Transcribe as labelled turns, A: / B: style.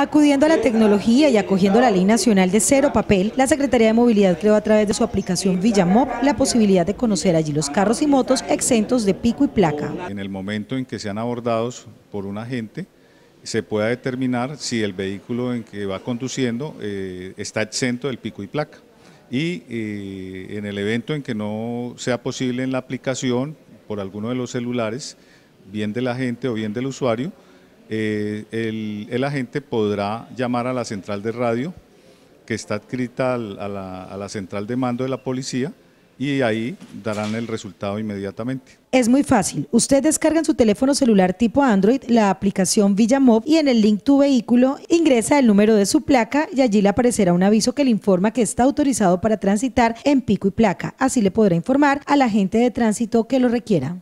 A: Acudiendo a la tecnología y acogiendo la Ley Nacional de Cero Papel, la Secretaría de Movilidad creó a través de su aplicación Villamob la posibilidad de conocer allí los carros y motos exentos de pico y placa.
B: En el momento en que sean abordados por un agente, se pueda determinar si el vehículo en que va conduciendo eh, está exento del pico y placa. Y eh, en el evento en que no sea posible en la aplicación, por alguno de los celulares, bien del agente o bien del usuario, eh, el, agente podrá llamar a la central de radio que está adscrita a, la, central de mando de la policía y ahí darán el resultado inmediatamente.
A: Es muy fácil. Usted descarga en su teléfono celular tipo Android la aplicación Villamob y en el link Tu vehículo ingresa el número de su placa y allí le aparecerá un aviso que le informa que está autorizado para transitar en pico y placa. Así le podrá informar a la de tránsito que lo requiera.